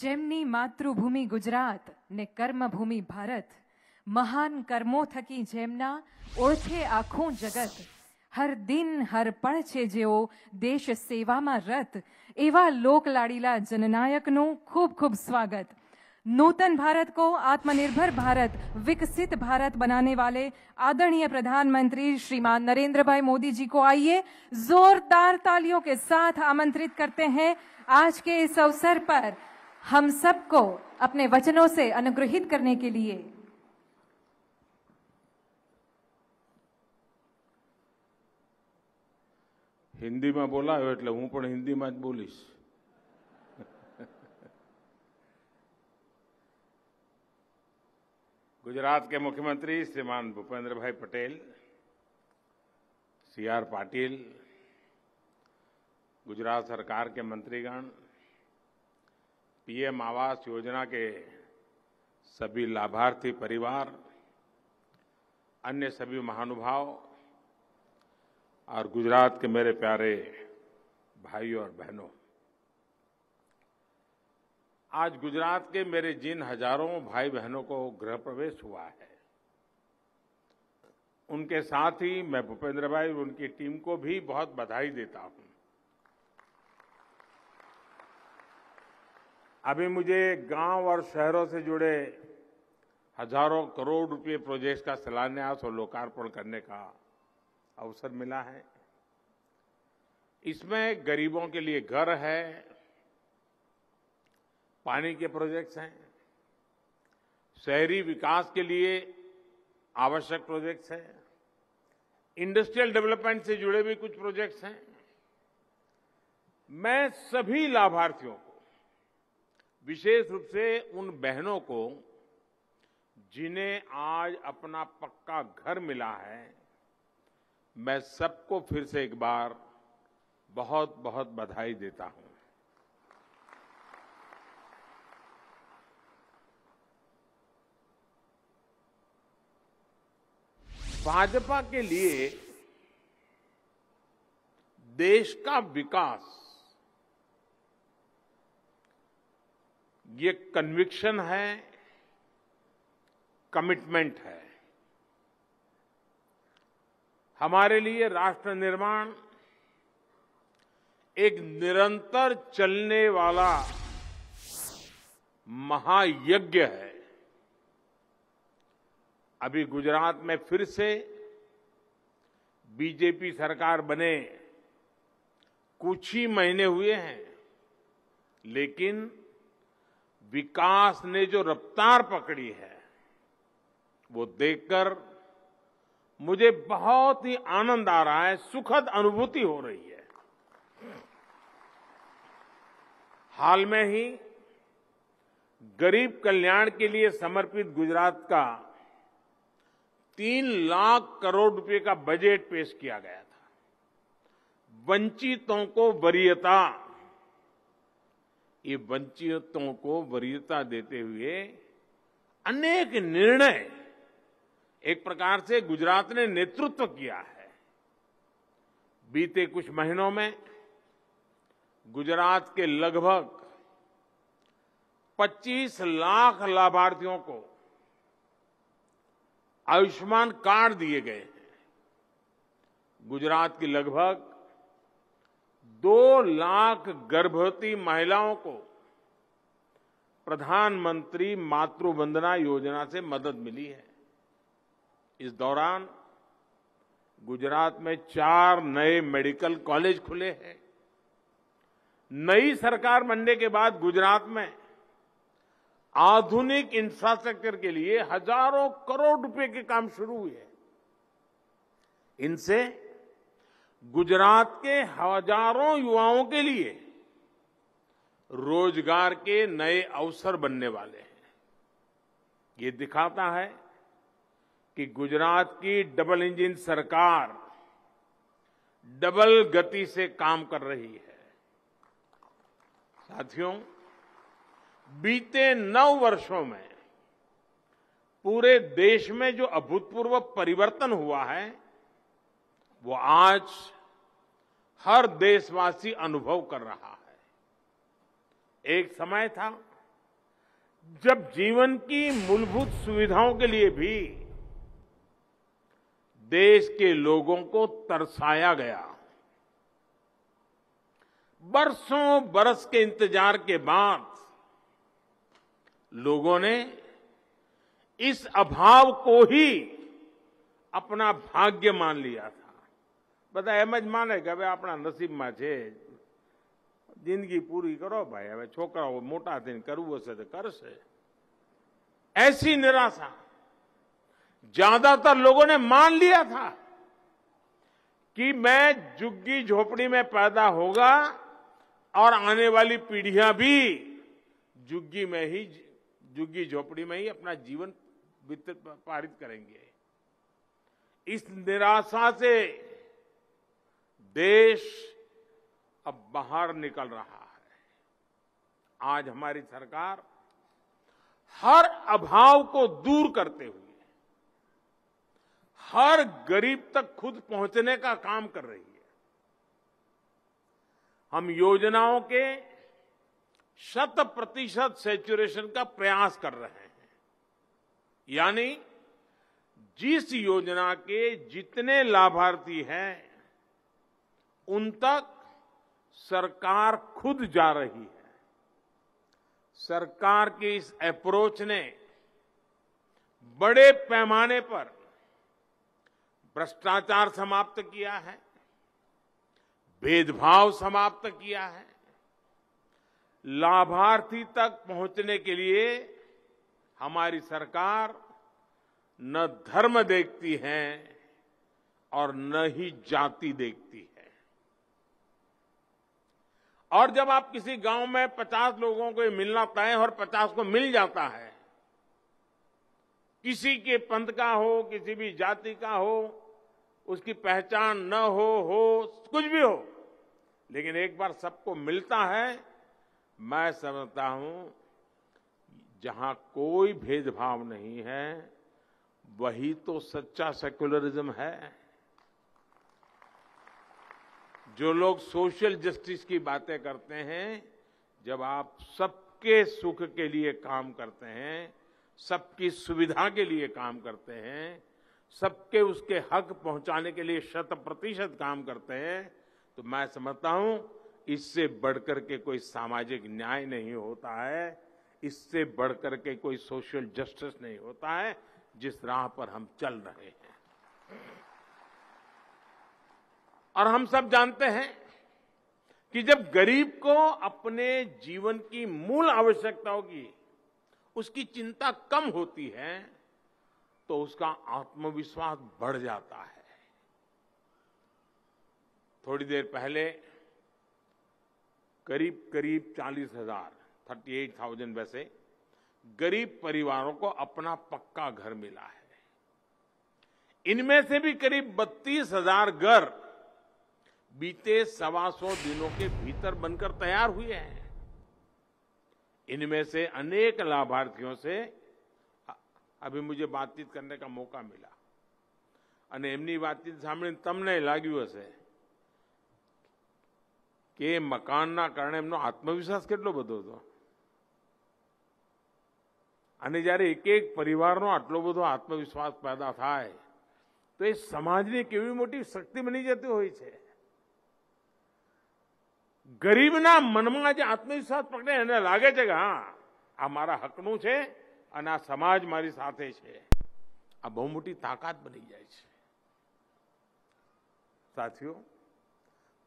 જેમની માતૃભૂમિ ગુજરાત ને કર્મભૂમિ ભારત મહાન કર્મો થકી જેમના ઓળખે આખું જગત હર દિન હર પળ છે જેઓ रत एवा लोक लाडीला जननायक नो खूब खूब स्वागत नूतन भारत को आत्मनिर्भर भारत विकसित भारत बनाने वाले आदरणीय प्रधानमंत्री श्रीमान नरेंद्र भाई मोदी जी को आइए जोरदार तालियों के साथ आमंत्रित करते हैं आज के इस अवसर पर हम सबको अपने वचनों से अनुग्रहित करने के लिए हिंदी में बोला હું हूँ हिंदी में बोलीस गुजरात के मुख्यमंत्री श्रीमान भूपेंद्र भाई पटेल सी आर पाटिल गुजरात सरकार के मंत्रीगण पीएम आवास योजना के सभी लाभार्थी परिवार अन्य सभी महानुभाव और गुजरात के मेरे प्यारे भाइयों और बहनों आज गुजरात के मेरे जिन हजारों भाई बहनों को गृह प्रवेश हुआ है उनके साथ ही मैं भूपेंद्र भाई और उनकी टीम को भी बहुत बधाई देता हूं अभी मुझे गांव और शहरों से जुड़े हजारों करोड़ रुपए प्रोजेक्ट का शिलान्यास और लोकार्पण करने का अवसर मिला है इसमें गरीबों के लिए घर है पानी के प्रोजेक्ट्स हैं शहरी विकास के लिए आवश्यक प्रोजेक्ट्स हैं इंडस्ट्रियल डेवलपमेंट से जुड़े भी कुछ प्रोजेक्ट्स हैं मैं सभी लाभार्थियों को विशेष रूप से उन बहनों को जिन्हें आज अपना पक्का घर मिला है मैं सबको फिर से एक बार बहुत बहुत बधाई देता हूं भाजपा के लिए देश का विकास ये कन्विक्शन है कमिटमेंट है हमारे लिए राष्ट्र निर्माण एक निरंतर चलने वाला महायज्ञ है अभी गुजरात में फिर से बीजेपी सरकार बने कुछ ही महीने हुए हैं लेकिन विकास ने जो रफ्तार पकड़ी है वो देखकर मुझे बहुत ही आनंद आ रहा है सुखद अनुभूति हो रही है हाल में ही गरीब कल्याण के लिए समर्पित गुजरात का तीन लाख करोड़ रुपए का बजट पेश किया गया था वंचितों को वरीयता ये वंचितों को वरीयता देते हुए अनेक निर्णय एक प्रकार से गुजरात ने नेतृत्व किया है बीते कुछ महीनों में गुजरात के लगभग 25 लाख लाभार्थियों को आयुष्मान कार्ड दिए गए हैं गुजरात की लगभग दो लाख गर्भवती महिलाओं को प्रधानमंत्री मातृ वंदना योजना से मदद मिली है इस दौरान गुजरात में चार नए मेडिकल कॉलेज खुले हैं नई सरकार बनने के बाद गुजरात में आधुनिक इंफ्रास्ट्रक्चर के लिए हजारों करोड़ रुपए के काम शुरू हुए इनसे गुजरात के हजारों युवाओं के लिए रोजगार के नए अवसर बनने वाले हैं ये दिखाता है कि गुजरात की डबल इंजन सरकार डबल गति से काम कर रही है साथियों बीते नौ वर्षों में पूरे देश में जो अभूतपूर्व परिवर्तन हुआ है वो आज हर देशवासी अनुभव कर रहा है एक समय था जब जीवन की मूलभूत सुविधाओं के लिए भी देश के लोगों को तरसाया गया बरसों बरस के इंतजार के बाद लोगों ने इस अभाव को ही अपना भाग्य मान लिया था બધા એમ જ માને કે હવે આપણા નસીબમાં છે જિંદગી પૂરી કરો ભાઈ હવે मोटा थी करव हे तो कर ऐसी निराशा ज्यादातर लोगों ने मान लिया था कि मैं जुग्गी झोपड़ी में पैदा होगा और आने वाली पीढ़ियां भी जुग्गी में ही जुग्गी झोपड़ी में ही अपना जीवन पारित करेंगे इस निराशा से देश अब बाहर निकल रहा है आज हमारी सरकार हर अभाव को दूर करते हुए हर गरीब तक खुद पहुंचने का काम कर रही है हम योजनाओं के शत प्रतिशत सेचुरेशन का प्रयास कर रहे हैं यानी जिस योजना के जितने लाभार्थी हैं उन तक सरकार खुद जा रही है सरकार की इस अप्रोच ने बड़े पैमाने पर भ्रष्टाचार समाप्त किया है भेदभाव समाप्त किया है लाभार्थी तक पहुंचने के लिए हमारी सरकार न धर्म देखती है और न ही जाति देखती है और जब आप किसी गांव में 50 लोगों को मिलना तय और 50 को मिल जाता है किसी के पंथ का हो किसी भी जाति का हो उसकी पहचान न हो हो कुछ भी हो लेकिन एक बार सबको मिलता है मैं समझता हूं जहां कोई भेदभाव नहीं है वही तो सच्चा सेक्युलरिज्म है जो लोग सोशल जस्टिस की बातें करते हैं जब आप सबके सुख के लिए काम करते हैं सबकी सुविधा के लिए काम करते हैं सबके उसके हक पहुंचाने के लिए शत प्रतिशत काम करते हैं तो मैं समझता हूं इससे बढ़कर के कोई सामाजिक न्याय नहीं होता है इससे बढ़कर के कोई सोशल जस्टिस नहीं होता है जिस राह पर हम चल रहे हैं और हम सब जानते हैं कि जब गरीब को अपने जीवन की मूल आवश्यकताओं की उसकी चिंता कम होती है तो उसका आत्मविश्वास बढ़ जाता है थोड़ी देर पहले करीब करीब चालीस हजार थर्टी एट थाउजेंड वैसे गरीब परिवारों को अपना पक्का घर मिला है इनमें से भी करीब बत्तीस हजार घर बीते सवा सौ दिनों के भीतर बनकर तैयार हुए हैं इनमें से अनेक लाभार्थियों से अभी मुझे बातचीत करने का મોકા मिला અને એમની વાતચીત સાંભળીને તમને લાગ્યું હશે કે મકાનના કારણે એમનો આત્મવિશ્વાસ કેટલો બધો હતો અને જ્યારે એક એક પરિવારનો આટલો બધો આત્મવિશ્વાસ પેદા થાય તો એ સમાજની કેવી મોટી શક્તિ બની જતી હોય છે गरीब ना में जो आत्मविश्वास पकड़े इन्हें लगे कि हाँ आ मार हक नाज मरी साथ है आ बहुमो ताकत बनी जाए साथियों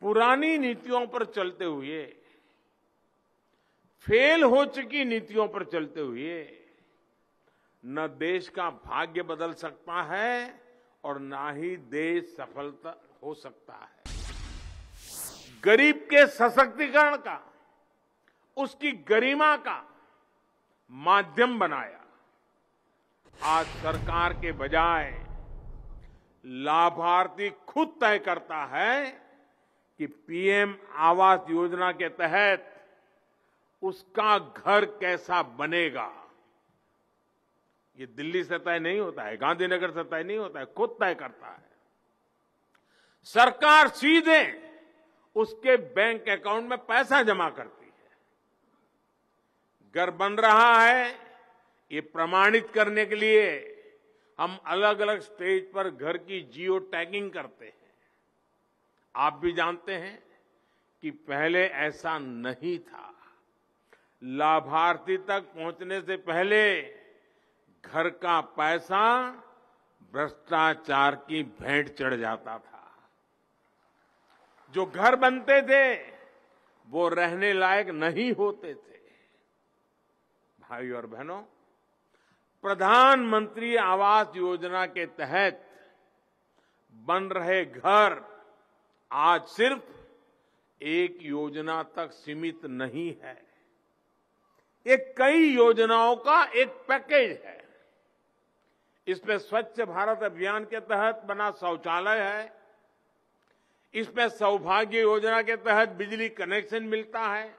पुरानी नीतियों पर चलते हुए फेल हो चुकी नीतियों पर चलते हुए न देश का भाग्य बदल सकता है और ना ही देश सफलता हो सकता है गरीब के सशक्तिकरण का उसकी गरिमा का माध्यम बनाया आज सरकार के बजाय लाभार्थी खुद तय करता है कि पीएम आवास योजना के तहत उसका घर कैसा बनेगा ये दिल्ली से तय नहीं होता है गांधीनगर से तय नहीं होता है खुद तय करता है सरकार सीधे उसके बैंक अकाउंट में पैसा जमा करती है घर बन रहा है ये प्रमाणित करने के लिए हम अलग अलग स्टेज पर घर की जियो टैगिंग करते हैं आप भी जानते हैं कि पहले ऐसा नहीं था लाभार्थी तक पहुंचने से पहले घर का पैसा भ्रष्टाचार की भेंट चढ़ जाता था जो घर बनते थे वो रहने लायक नहीं होते थे भाई और बहनों प्रधानमंत्री आवास योजना के तहत बन रहे घर आज सिर्फ एक योजना तक सीमित नहीं है ये कई योजनाओं का एक पैकेज है इसमें स्वच्छ भारत अभियान के तहत बना शौचालय है इसमें सौभाग्य योजना के तहत बिजली कनेक्शन मिलता है